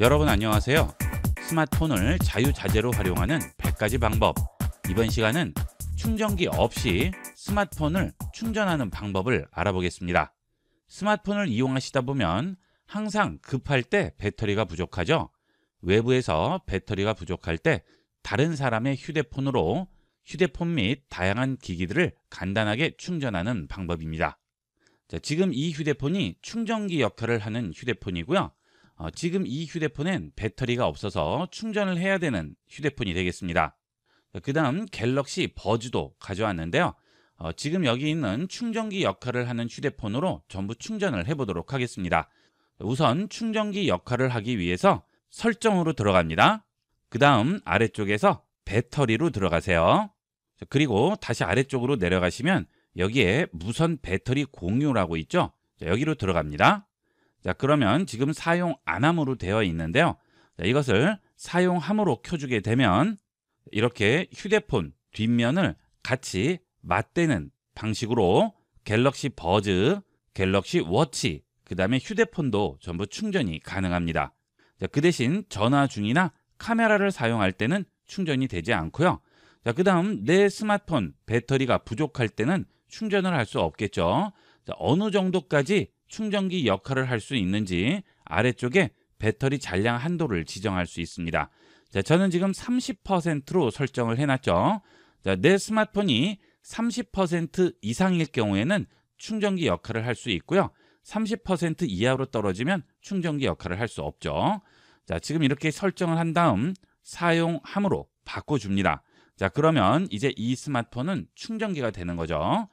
여러분 안녕하세요. 스마트폰을 자유자재로 활용하는 100가지 방법. 이번 시간은 충전기 없이 스마트폰을 충전하는 방법을 알아보겠습니다. 스마트폰을 이용하시다 보면 항상 급할 때 배터리가 부족하죠. 외부에서 배터리가 부족할 때 다른 사람의 휴대폰으로 휴대폰 및 다양한 기기들을 간단하게 충전하는 방법입니다. 자, 지금 이 휴대폰이 충전기 역할을 하는 휴대폰이고요. 어, 지금 이 휴대폰엔 배터리가 없어서 충전을 해야 되는 휴대폰이 되겠습니다. 그 다음 갤럭시 버즈도 가져왔는데요. 어, 지금 여기 있는 충전기 역할을 하는 휴대폰으로 전부 충전을 해보도록 하겠습니다. 우선 충전기 역할을 하기 위해서 설정으로 들어갑니다. 그 다음 아래쪽에서 배터리로 들어가세요. 그리고 다시 아래쪽으로 내려가시면 여기에 무선 배터리 공유라고 있죠. 여기로 들어갑니다. 자 그러면 지금 사용 안함으로 되어 있는데요. 자, 이것을 사용함으로 켜주게 되면 이렇게 휴대폰 뒷면을 같이 맞대는 방식으로 갤럭시 버즈, 갤럭시 워치, 그 다음에 휴대폰도 전부 충전이 가능합니다. 자, 그 대신 전화 중이나 카메라를 사용할 때는 충전이 되지 않고요. 자, 그 다음 내 스마트폰 배터리가 부족할 때는 충전을 할 수 없겠죠. 자, 어느 정도까지 충전기 역할을 할 수 있는지 아래쪽에 배터리 잔량 한도를 지정할 수 있습니다. 자, 저는 지금 30%로 설정을 해놨죠. 자, 내 스마트폰이 30% 이상일 경우에는 충전기 역할을 할 수 있고요. 30% 이하로 떨어지면 충전기 역할을 할 수 없죠. 자, 지금 이렇게 설정을 한 다음 사용함으로 바꿔줍니다. 자, 그러면 이제 이 스마트폰은 충전기가 되는 거죠.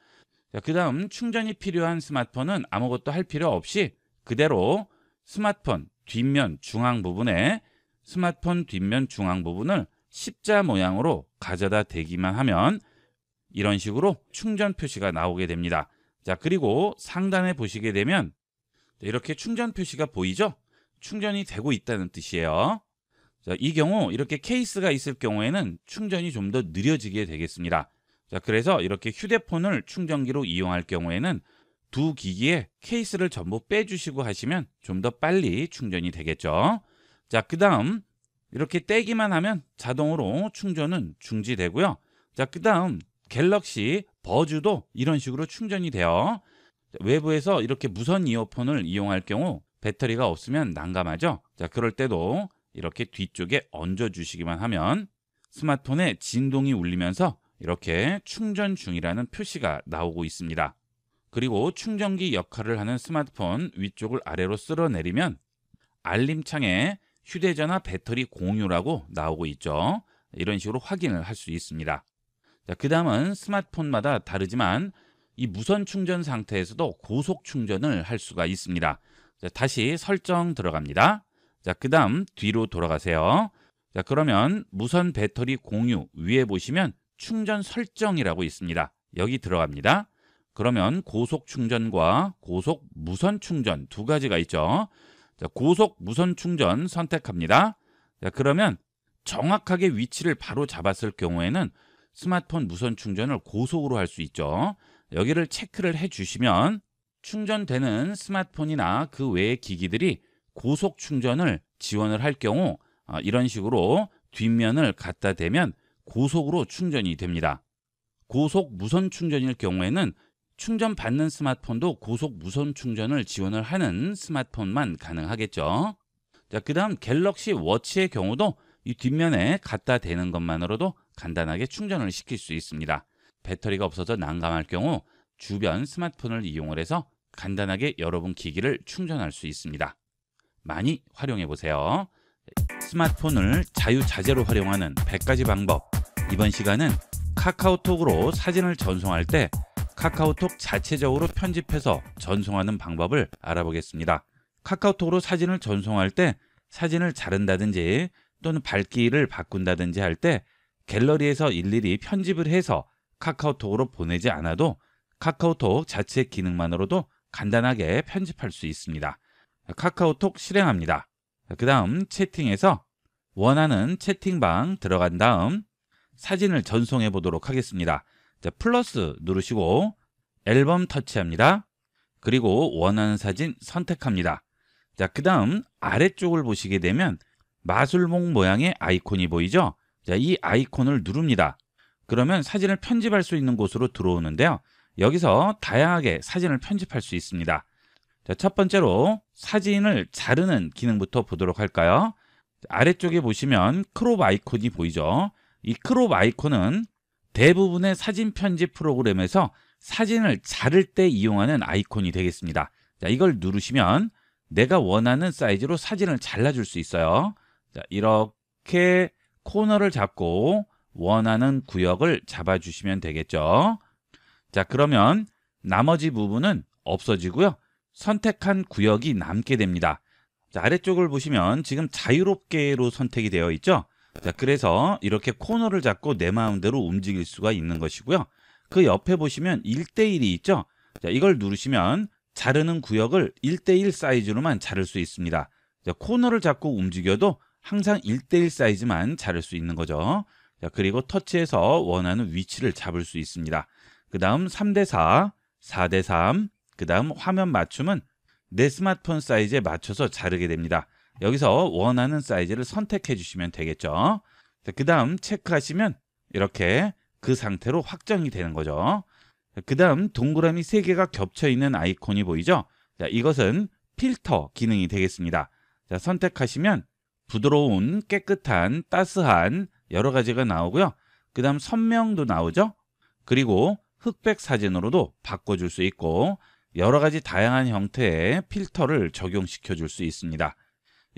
그 다음 충전이 필요한 스마트폰은 아무것도 할 필요 없이 그대로 스마트폰 뒷면 중앙 부분에 스마트폰 뒷면 중앙 부분을 십자 모양으로 가져다 대기만 하면 이런 식으로 충전 표시가 나오게 됩니다. 자 그리고 상단에 보시게 되면 이렇게 충전 표시가 보이죠? 충전이 되고 있다는 뜻이에요. 자, 이 경우 이렇게 케이스가 있을 경우에는 충전이 좀 더 느려지게 되겠습니다. 자, 그래서 이렇게 휴대폰을 충전기로 이용할 경우에는 두 기기에 케이스를 전부 빼주시고 하시면 좀 더 빨리 충전이 되겠죠. 자, 그 다음 이렇게 떼기만 하면 자동으로 충전은 중지되고요. 자, 그 다음 갤럭시 버즈도 이런 식으로 충전이 돼요. 외부에서 이렇게 무선 이어폰을 이용할 경우 배터리가 없으면 난감하죠. 자, 그럴 때도 이렇게 뒤쪽에 얹어 주시기만 하면 스마트폰에 진동이 울리면서 이렇게 충전 중이라는 표시가 나오고 있습니다. 그리고 충전기 역할을 하는 스마트폰 위쪽을 아래로 쓸어내리면 알림창에 휴대전화 배터리 공유라고 나오고 있죠. 이런 식으로 확인을 할 수 있습니다. 그 다음은 스마트폰마다 다르지만 이 무선 충전 상태에서도 고속 충전을 할 수가 있습니다. 다시 설정 들어갑니다. 그 다음 뒤로 돌아가세요. 그러면 무선 배터리 공유 위에 보시면 충전 설정이라고 있습니다. 여기 들어갑니다. 그러면 고속 충전과 고속 무선 충전 두 가지가 있죠. 자, 고속 무선 충전 선택합니다. 자, 그러면 정확하게 위치를 바로 잡았을 경우에는 스마트폰 무선 충전을 고속으로 할 수 있죠. 여기를 체크를 해 주시면 충전되는 스마트폰이나 그 외의 기기들이 고속 충전을 지원을 할 경우 아, 이런 식으로 뒷면을 갖다 대면 고속으로 충전이 됩니다. 고속 무선 충전일 경우에는 충전받는 스마트폰도 고속 무선 충전을 지원을 하는 스마트폰만 가능하겠죠. 자, 그 다음 갤럭시 워치의 경우도 이 뒷면에 갖다 대는 것만으로도 간단하게 충전을 시킬 수 있습니다. 배터리가 없어서 난감할 경우 주변 스마트폰을 이용을 해서 간단하게 여러분 기기를 충전할 수 있습니다. 많이 활용해 보세요. 스마트폰을 자유자재로 활용하는 100가지 방법 이번 시간은 카카오톡으로 사진을 전송할 때 카카오톡 자체적으로 편집해서 전송하는 방법을 알아보겠습니다. 카카오톡으로 사진을 전송할 때 사진을 자른다든지 또는 밝기를 바꾼다든지 할 때 갤러리에서 일일이 편집을 해서 카카오톡으로 보내지 않아도 카카오톡 자체 기능만으로도 간단하게 편집할 수 있습니다. 카카오톡 실행합니다. 그 다음 채팅에서 원하는 채팅방 들어간 다음 사진을 전송해 보도록 하겠습니다. 자, 플러스 누르시고 앨범 터치합니다. 그리고 원하는 사진 선택합니다. 자, 그 다음 아래쪽을 보시게 되면 마술봉 모양의 아이콘이 보이죠? 자, 이 아이콘을 누릅니다. 그러면 사진을 편집할 수 있는 곳으로 들어오는데요. 여기서 다양하게 사진을 편집할 수 있습니다. 자, 첫 번째로 사진을 자르는 기능부터 보도록 할까요? 아래쪽에 보시면 크롭 아이콘이 보이죠? 이 크롭 아이콘은 대부분의 사진 편집 프로그램에서 사진을 자를 때 이용하는 아이콘이 되겠습니다. 자, 이걸 누르시면 내가 원하는 사이즈로 사진을 잘라줄 수 있어요. 자, 이렇게 코너를 잡고 원하는 구역을 잡아주시면 되겠죠. 자, 그러면 나머지 부분은 없어지고요. 선택한 구역이 남게 됩니다. 자, 아래쪽을 보시면 지금 자유롭게로 선택이 되어 있죠. 자, 그래서 이렇게 코너를 잡고 내 마음대로 움직일 수가 있는 것이고요. 그 옆에 보시면 1대1이 있죠. 자, 이걸 누르시면 자르는 구역을 1대1 사이즈로만 자를 수 있습니다. 자, 코너를 잡고 움직여도 항상 1대1 사이즈만 자를 수 있는 거죠. 자, 그리고 터치해서 원하는 위치를 잡을 수 있습니다. 그 다음 3대4, 4대3, 그 다음 화면 맞춤은 내 스마트폰 사이즈에 맞춰서 자르게 됩니다. 여기서 원하는 사이즈를 선택해 주시면 되겠죠. 그 다음 체크하시면 이렇게 그 상태로 확정이 되는 거죠. 그 다음 동그라미 3개가 겹쳐 있는 아이콘이 보이죠? 자, 이것은 필터 기능이 되겠습니다. 자, 선택하시면 부드러운, 깨끗한, 따스한 여러 가지가 나오고요. 그 다음 선명도 나오죠? 그리고 흑백 사진으로도 바꿔줄 수 있고 여러 가지 다양한 형태의 필터를 적용시켜 줄 수 있습니다.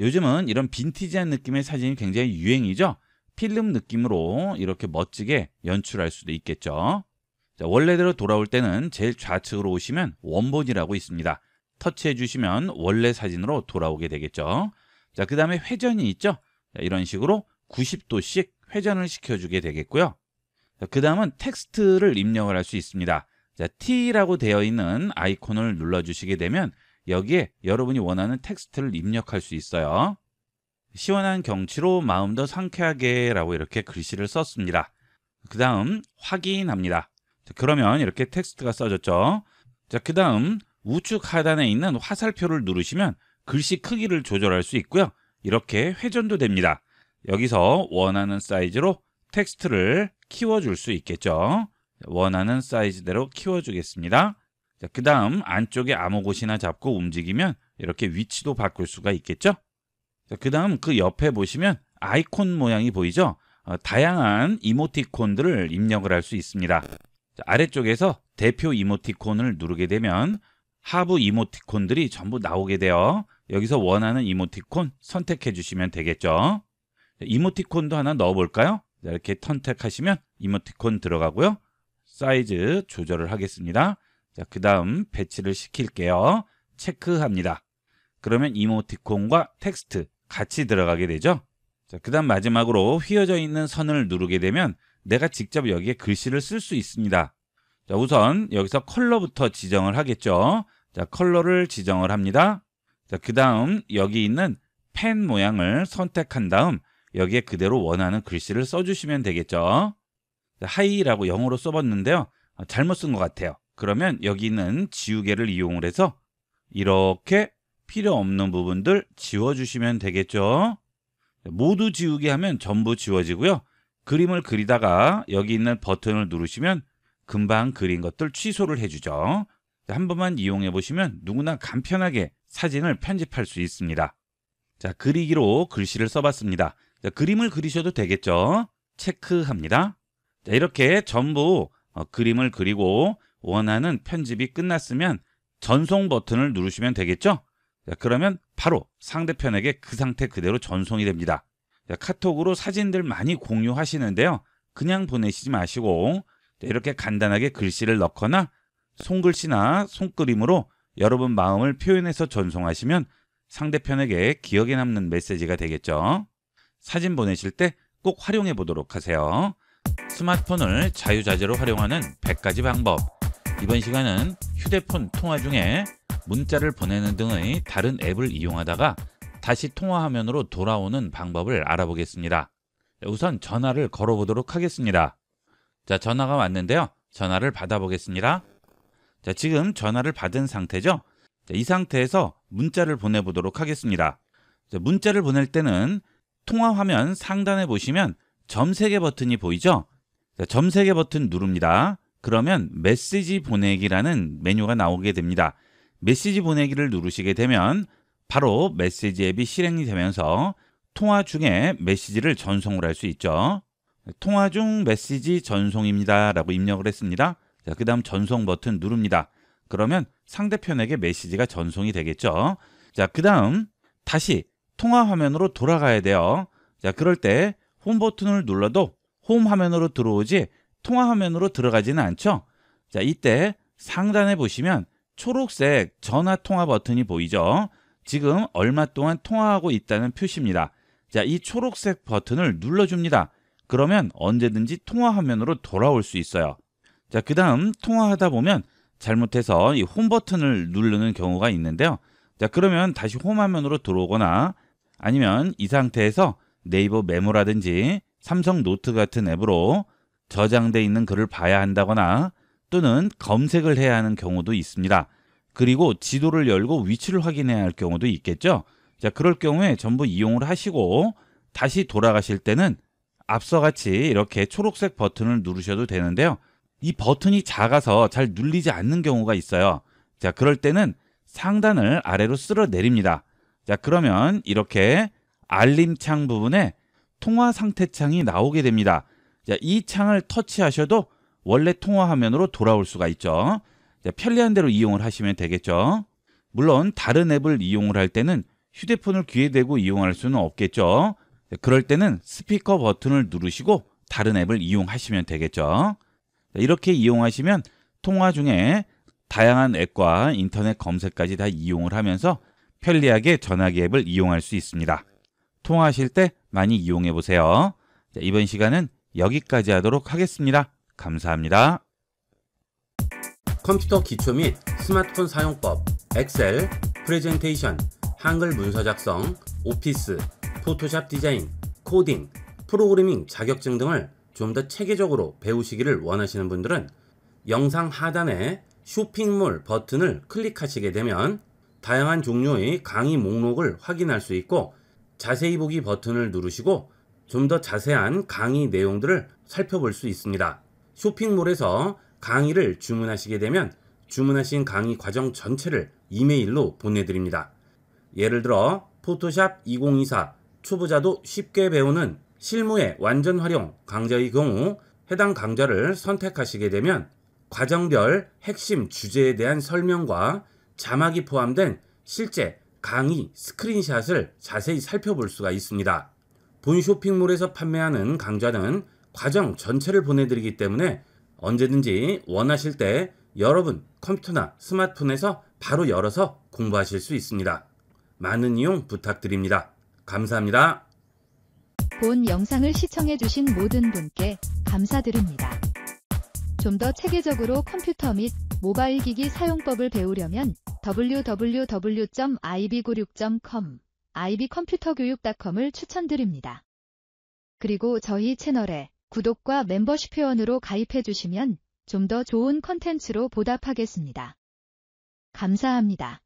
요즘은 이런 빈티지한 느낌의 사진이 굉장히 유행이죠. 필름 느낌으로 이렇게 멋지게 연출할 수도 있겠죠. 자, 원래대로 돌아올 때는 제일 좌측으로 오시면 원본이라고 있습니다. 터치해 주시면 원래 사진으로 돌아오게 되겠죠. 자, 그 다음에 회전이 있죠. 자, 이런 식으로 90도씩 회전을 시켜주게 되겠고요. 그 다음은 텍스트를 입력을 할 수 있습니다. 자, T라고 되어 있는 아이콘을 눌러주시게 되면 여기에 여러분이 원하는 텍스트를 입력할 수 있어요. 시원한 경치로 마음도 상쾌하게 라고 이렇게 글씨를 썼습니다. 그 다음 확인합니다. 자, 그러면 이렇게 텍스트가 써졌죠. 자, 그 다음 우측 하단에 있는 화살표를 누르시면 글씨 크기를 조절할 수 있고요. 이렇게 회전도 됩니다. 여기서 원하는 사이즈로 텍스트를 키워줄 수 있겠죠. 원하는 사이즈대로 키워주겠습니다. 그 다음 안쪽에 아무 곳이나 잡고 움직이면 이렇게 위치도 바꿀 수가 있겠죠? 그 다음 그 옆에 보시면 아이콘 모양이 보이죠? 어, 다양한 이모티콘들을 입력을 할 수 있습니다. 아래쪽에서 대표 이모티콘을 누르게 되면 하부 이모티콘들이 전부 나오게 되어 여기서 원하는 이모티콘 선택해 주시면 되겠죠. 이모티콘도 하나 넣어볼까요? 이렇게 선택하시면 이모티콘 들어가고요. 사이즈 조절을 하겠습니다. 자, 그 다음 배치를 시킬게요. 체크합니다. 그러면 이모티콘과 텍스트 같이 들어가게 되죠. 자, 그 다음 마지막으로 휘어져 있는 선을 누르게 되면 내가 직접 여기에 글씨를 쓸 수 있습니다. 자, 우선 여기서 컬러부터 지정을 하겠죠. 자, 컬러를 지정을 합니다. 자, 그 다음 여기 있는 펜 모양을 선택한 다음 여기에 그대로 원하는 글씨를 써주시면 되겠죠. 하이라고 영어로 써봤는데요. 아, 잘못 쓴 것 같아요. 그러면 여기는 지우개를 이용을 해서 이렇게 필요 없는 부분들 지워주시면 되겠죠. 모두 지우개 하면 전부 지워지고요. 그림을 그리다가 여기 있는 버튼을 누르시면 금방 그린 것들 취소를 해주죠. 한 번만 이용해 보시면 누구나 간편하게 사진을 편집할 수 있습니다. 자, 그리기로 글씨를 써봤습니다. 자, 그림을 그리셔도 되겠죠? 체크합니다. 이렇게 전부 어, 그림을 그리고 원하는 편집이 끝났으면 전송 버튼을 누르시면 되겠죠? 그러면 바로 상대편에게 그 상태 그대로 전송이 됩니다. 카톡으로 사진들 많이 공유하시는데요. 그냥 보내시지 마시고 이렇게 간단하게 글씨를 넣거나 손글씨나 손그림으로 여러분 마음을 표현해서 전송하시면 상대편에게 기억에 남는 메시지가 되겠죠. 사진 보내실 때 꼭 활용해 보도록 하세요. 스마트폰을 자유자재로 활용하는 100가지 방법 이번 시간은 휴대폰 통화 중에 문자를 보내는 등의 다른 앱을 이용하다가 다시 통화화면으로 돌아오는 방법을 알아보겠습니다. 우선 전화를 걸어보도록 하겠습니다. 자, 전화가 왔는데요. 전화를 받아보겠습니다. 자, 지금 전화를 받은 상태죠. 자, 이 상태에서 문자를 보내보도록 하겠습니다. 자, 문자를 보낼 때는 통화 화면 상단에 보시면 점 3개 버튼이 보이죠? 점 3개 버튼 누릅니다. 그러면 메시지 보내기라는 메뉴가 나오게 됩니다. 메시지 보내기를 누르시게 되면 바로 메시지 앱이 실행이 되면서 통화 중에 메시지를 전송을 할 수 있죠. 통화 중 메시지 전송입니다 라고 입력을 했습니다. 그 다음 전송 버튼 누릅니다. 그러면 상대편에게 메시지가 전송이 되겠죠. 자, 그 다음 다시 통화 화면으로 돌아가야 돼요. 자, 그럴 때홈 버튼을 눌러도 홈 화면으로 들어오지 통화 화면으로 들어가지는 않죠. 자, 이때 상단에 보시면 초록색 전화 통화 버튼이 보이죠. 지금 얼마 동안 통화하고 있다는 표시입니다. 자, 이 초록색 버튼을 눌러줍니다. 그러면 언제든지 통화 화면으로 돌아올 수 있어요. 자, 그 다음 통화하다 보면 잘못해서 이 홈 버튼을 누르는 경우가 있는데요. 자, 그러면 다시 홈 화면으로 들어오거나 아니면 이 상태에서 네이버 메모라든지 삼성 노트 같은 앱으로 저장돼 있는 글을 봐야 한다거나 또는 검색을 해야 하는 경우도 있습니다. 그리고 지도를 열고 위치를 확인해야 할 경우도 있겠죠. 자, 그럴 경우에 전부 이용을 하시고 다시 돌아가실 때는 앞서 같이 이렇게 초록색 버튼을 누르셔도 되는데요. 이 버튼이 작아서 잘 눌리지 않는 경우가 있어요. 자, 그럴 때는 상단을 아래로 쓸어 내립니다. 자, 그러면 이렇게 알림창 부분에 통화 상태 창이 나오게 됩니다. 이 창을 터치하셔도 원래 통화 화면으로 돌아올 수가 있죠. 편리한 대로 이용을 하시면 되겠죠. 물론 다른 앱을 이용을 할 때는 휴대폰을 귀에 대고 이용할 수는 없겠죠. 그럴 때는 스피커 버튼을 누르시고 다른 앱을 이용하시면 되겠죠. 이렇게 이용하시면 통화 중에 다양한 앱과 인터넷 검색까지 다 이용을 하면서 편리하게 전화기 앱을 이용할 수 있습니다. 통화하실 때 많이 이용해 보세요. 이번 시간은 여기까지 하도록 하겠습니다. 감사합니다. 컴퓨터 기초 및 스마트폰 사용법, 엑셀, 프레젠테이션, 한글 문서 작성, 오피스, 포토샵 디자인, 코딩, 프로그래밍 자격증 등을 좀 더 체계적으로 배우시기를 원하시는 분들은 영상 하단에 쇼핑몰 버튼을 클릭하시게 되면 다양한 종류의 강의 목록을 확인할 수 있고 자세히 보기 버튼을 누르시고 좀 더 자세한 강의 내용들을 살펴볼 수 있습니다. 쇼핑몰에서 강의를 주문하시게 되면 주문하신 강의 과정 전체를 이메일로 보내드립니다. 예를 들어 포토샵 2024 초보자도 쉽게 배우는 실무의 완전 활용 강좌의 경우 해당 강좌를 선택하시게 되면 과정별 핵심 주제에 대한 설명과 자막이 포함된 실제 강의 스크린샷을 자세히 살펴볼 수가 있습니다. 본 쇼핑몰에서 판매하는 강좌는 과정 전체를 보내드리기 때문에 언제든지 원하실 때 여러분 컴퓨터나 스마트폰에서 바로 열어서 공부하실 수 있습니다. 많은 이용 부탁드립니다. 감사합니다. 본 영상을 시청해주신 모든 분께 감사드립니다. 좀 더 체계적으로 컴퓨터 및 모바일 기기 사용법을 배우려면 www.ib96.com, i b c o m p u t e r 교육 c o m 을 추천드립니다. 그리고 저희 채널에 구독과 멤버십 회원으로 가입해 주시면 좀 더 좋은 컨텐츠로 보답하겠습니다. 감사합니다.